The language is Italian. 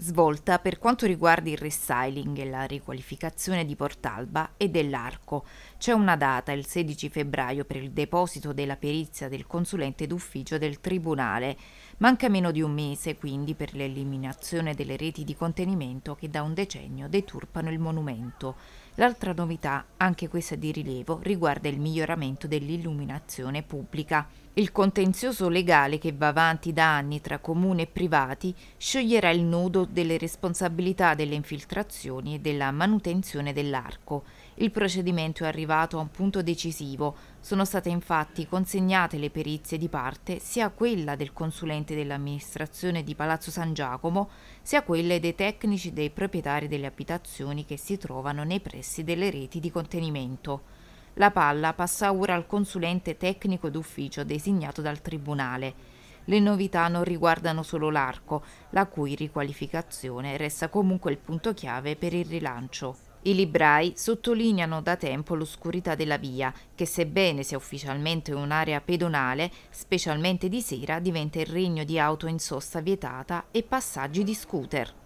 svolta per quanto riguarda il restyling e la riqualificazione di Portalba e dell'Arco. C'è una data, il 16 febbraio, per il deposito della perizia del consulente d'ufficio del Tribunale. Manca meno di un mese, quindi, per l'eliminazione delle reti di contenimento che da un decennio deturpano il monumento. L'altra novità, anche questa di rilievo, riguarda il miglioramento dell'illuminazione pubblica. Il contenzioso legale che va avanti da anni tra comune e privati scioglierà il nodo delle responsabilità delle infiltrazioni e della manutenzione dell'arco. Il procedimento è arrivato a un punto decisivo. Sono state infatti consegnate le perizie di parte sia quella del consulente dell'amministrazione di Palazzo San Giacomo, sia quelle dei tecnici dei proprietari delle abitazioni che si trovano nei pressi interessi delle reti di contenimento. La palla passa ora al consulente tecnico d'ufficio designato dal Tribunale. Le novità non riguardano solo l'arco, la cui riqualificazione resta comunque il punto chiave per il rilancio. I librai sottolineano da tempo l'oscurità della via, che sebbene sia ufficialmente un'area pedonale, specialmente di sera diventa il regno di auto in sosta vietata e passaggi di scooter.